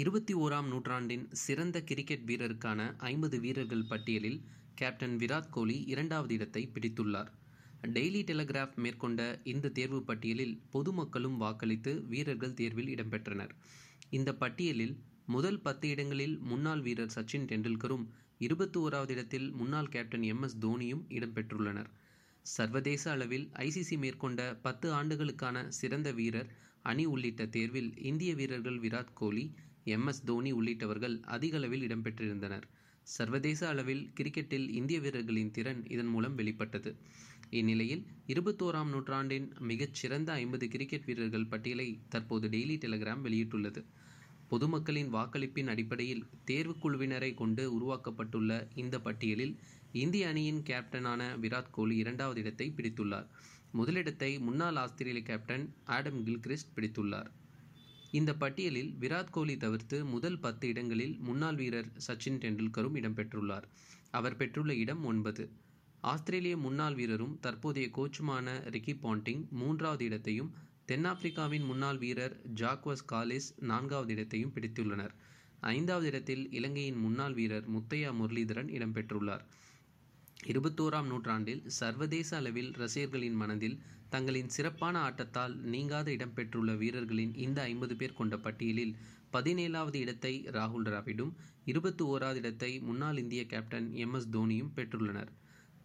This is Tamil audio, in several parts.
இருபத்தி ஓராம் நூற்றாண்டின் சிறந்த கிரிக்கெட் வீரருக்கான ஐம்பது வீரர்கள் பட்டியலில் கேப்டன் விராட் கோலி இரண்டாவது இடத்தை பிடித்துள்ளார் டெய்லி டெலிகிராஃப் மேற்கொண்ட இந்த தேர்வு பட்டியலில் பொதுமக்களும் வாக்களித்து வீரர்கள் தேர்வில் இடம்பெற்றனர் இந்த பட்டியலில் முதல் பத்து இடங்களில் முன்னாள் வீரர் சச்சின் டெண்டுல்கரும் இருபத்தி ஓராவது இடத்தில் முன்னாள் கேப்டன் எம் எஸ் தோனியும் இடம்பெற்றுள்ளனர் சர்வதேச அளவில் ஐசிசி மேற்கொண்ட பத்து ஆண்டுகளுக்கான சிறந்த வீரர் அணி உள்ளிட்ட தேர்வில் இந்திய வீரர்கள் விராட் கோலி எம் எஸ் தோனி உள்ளிட்டவர்கள் அதிக அளவில் இடம்பெற்றிருந்தனர் சர்வதேச அளவில் கிரிக்கெட்டில் இந்திய வீரர்களின் திறன் இதன் மூலம் வெளிப்பட்டது இந்நிலையில் இருபத்தோராம் நூற்றாண்டின் மிகச்சிறந்த ஐம்பது கிரிக்கெட் வீரர்கள் பட்டியலை தற்போது டெய்லி டெலிகிராம் வெளியிட்டுள்ளது பொதுமக்களின் வாக்களிப்பின் அடிப்படையில் தேர்வுக்குழுவினரை கொண்டு உருவாக்கப்பட்டுள்ள இந்த பட்டியலில் இந்திய அணியின் கேப்டனான விராட் கோலி இரண்டாவது இடத்தை பிடித்துள்ளார் முதலிடத்தை முன்னாள் ஆஸ்திரேலிய கேப்டன் ஆடம் கில்கிரிஸ்ட் பிடித்துள்ளார் இந்த பட்டியலில் விராட் கோலி தவிர்த்து முதல் பத்து இடங்களில் முன்னாள் வீரர் சச்சின் டெண்டுல்கரும் இடம்பெற்றுள்ளார் அவர் பெற்றுள்ள இடம் ஒன்பது ஆஸ்திரேலிய முன்னாள் வீரரும் தற்போதைய கோச்சுமான ரிக்கி பாண்டிங் மூன்றாவது இடத்தையும் தென்னாப்பிரிக்காவின் முன்னாள் வீரர் ஜாக்வஸ் காலிஸ் நான்காவது இடத்தையும் பிடித்துள்ளனர் ஐந்தாவது இடத்தில் இலங்கையின் முன்னாள் வீரர் முத்தையா முரளிதரன் இடம்பெற்றுள்ளார் இருபத்தோராம் நூற்றாண்டில் சர்வதேச அளவில் ரசிகர்களின் மனதில் தங்களின் சிறப்பான ஆட்டத்தால் நீங்காத இடம் பெற்றுள்ள வீரர்களின் இந்த ஐம்பது பேர் கொண்ட பட்டியலில் பதினேழாவது இடத்தை ராகுல் டிராவிடும் இருபத்தி ஓராவது இடத்தை முன்னாள் இந்திய கேப்டன் எம் எஸ் தோனியும் பெற்றுள்ளனர்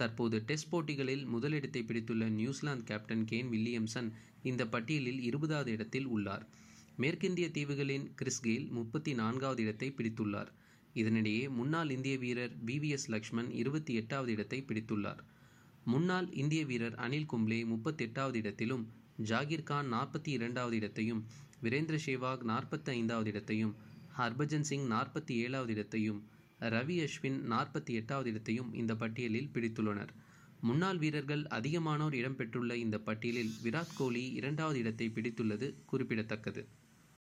தற்போது டெஸ்ட் போட்டிகளில் முதலிடத்தை பிடித்துள்ள நியூசிலாந்து கேப்டன் கேன் வில்லியம்சன் இந்த பட்டியலில் இருபதாவது இடத்தில் உள்ளார் மேற்கிந்திய தீவுகளின் கிறிஸ்கெயில் முப்பத்தி நான்காவது இடத்தை பிடித்துள்ளார் இதனிடையே முன்னாள் இந்திய வீரர் பி வி எஸ் லக்ஷ்மண் இருபத்தி எட்டாவது இடத்தை பிடித்துள்ளார் முன்னாள் இந்திய வீரர் அனில் கும்ப்ளே முப்பத்தி எட்டாவது இடத்திலும் ஜாகிர் கான் நாற்பத்தி இரண்டாவது இடத்தையும் வீரேந்திர சேவாக் நாற்பத்தி ஐந்தாவது இடத்தையும் ஹர்பஜன் சிங் நாற்பத்தி ஏழாவது இடத்தையும் ரவி அஸ்வின் நாற்பத்தி எட்டாவது இடத்தையும் இந்த பட்டியலில் பிடித்துள்ளனர் முன்னாள் வீரர்கள் அதிகமானோர் இடம்பெற்றுள்ள இந்த பட்டியலில் விராட் கோலி இரண்டாவது இடத்தை பிடித்துள்ளது குறிப்பிடத்தக்கது